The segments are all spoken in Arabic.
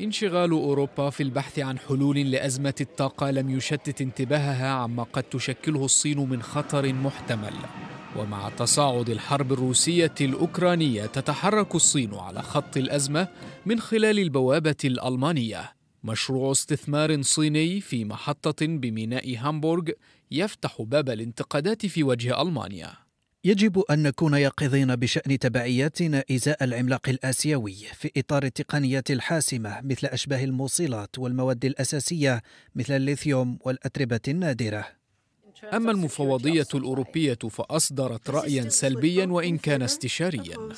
انشغال أوروبا في البحث عن حلول لأزمة الطاقة لم يشتت انتباهها عما قد تشكله الصين من خطر محتمل ومع تصاعد الحرب الروسية الأوكرانية تتحرك الصين على خط الأزمة من خلال البوابة الألمانية مشروع استثمار صيني في محطة بميناء هامبورغ يفتح باب الانتقادات في وجه ألمانيا يجب أن نكون يقظين بشأن تبعياتنا إزاء العملاق الآسيوي في إطار التقنيات الحاسمة مثل أشباه الموصلات والمواد الأساسية مثل الليثيوم والأتربة النادرة. أما المفوضية الأوروبية فأصدرت رأيا سلبيا وإن كان استشاريا.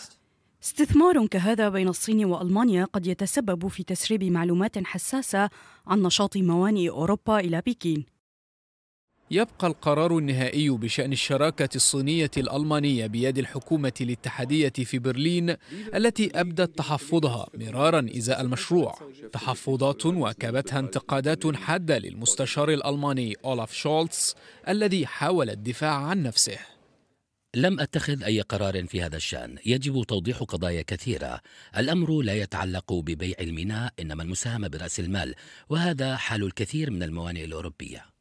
استثمار كهذا بين الصين والمانيا قد يتسبب في تسريب معلومات حساسه عن نشاط موانئ اوروبا الى بكين يبقى القرار النهائي بشأن الشراكة الصينية الألمانية بيد الحكومة الاتحادية في برلين التي أبدت تحفظها مرارا إزاء المشروع تحفظات واكبتها انتقادات حادة للمستشار الألماني أولاف شولتز الذي حاول الدفاع عن نفسه لم أتخذ أي قرار في هذا الشأن يجب توضيح قضايا كثيرة الأمر لا يتعلق ببيع الميناء إنما المساهمة برأس المال وهذا حال الكثير من الموانئ الأوروبية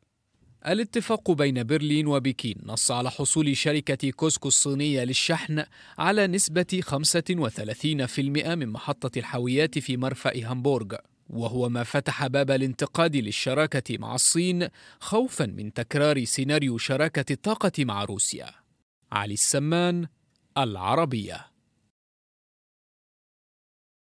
الاتفاق بين برلين وبكين نص على حصول شركة كوسكو الصينية للشحن على نسبة 35% من محطة الحاويات في مرفأ هامبورغ وهو ما فتح باب الانتقاد للشراكة مع الصين خوفا من تكرار سيناريو شراكة الطاقة مع روسيا علي السمان العربيه